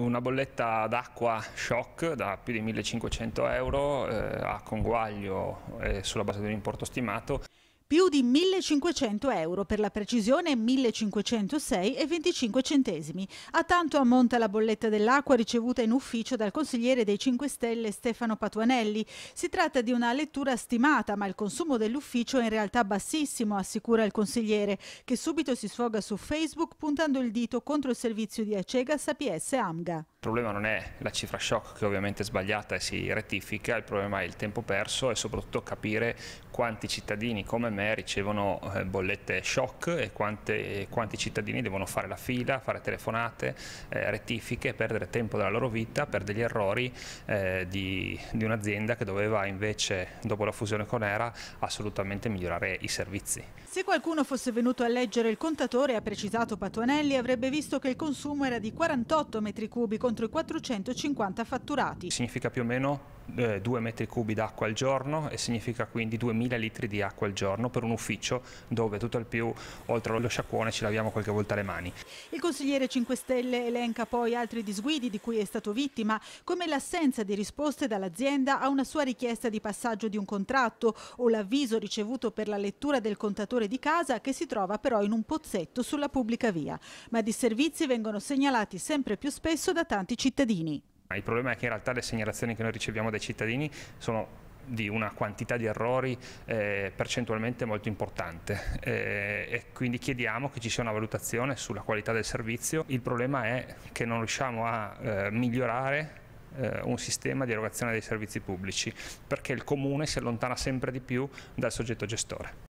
Una bolletta d'acqua shock da più di 1500 euro eh, a conguaglio eh, sulla base di un importo stimato più di 1500 euro, per la precisione 1506 e 25 centesimi. A tanto ammonta la bolletta dell'acqua ricevuta in ufficio dal consigliere dei 5 Stelle Stefano Patuanelli. Si tratta di una lettura stimata, ma il consumo dell'ufficio è in realtà bassissimo, assicura il consigliere, che subito si sfoga su Facebook puntando il dito contro il servizio di Acegas, APS AMGA. Il problema non è la cifra shock, che ovviamente è sbagliata e si rettifica, il problema è il tempo perso e soprattutto capire quanti cittadini come me me ricevono eh, bollette shock e, quante, quanti cittadini devono fare la fila, fare telefonate, eh, rettifiche, perdere tempo della loro vita per degli errori eh, di, di un'azienda che doveva invece, dopo la fusione con Era, assolutamente migliorare i servizi. Se qualcuno fosse venuto a leggere il contatore, ha precisato Patuanelli, avrebbe visto che il consumo era di 48 metri cubi contro i 450 fatturati. Significa più o meno 2 eh, metri cubi d'acqua al giorno e significa quindi 2000 litri di acqua al giorno per un ufficio dove tutto il più oltre allo sciacquone ci laviamo qualche volta le mani. Il consigliere 5 Stelle elenca poi altri disguidi di cui è stato vittima, come l'assenza di risposte dall'azienda a una sua richiesta di passaggio di un contratto o l'avviso ricevuto per la lettura del contatore di casa che si trova però in un pozzetto sulla pubblica via. Ma di servizi vengono segnalati sempre più spesso da tanti cittadini. Il problema è che in realtà le segnalazioni che noi riceviamo dai cittadini sono di una quantità di errori eh, percentualmente molto importante eh, e quindi chiediamo che ci sia una valutazione sulla qualità del servizio. Il problema è che non riusciamo a eh, migliorare eh, un sistema di erogazione dei servizi pubblici perché il comune si allontana sempre di più dal soggetto gestore.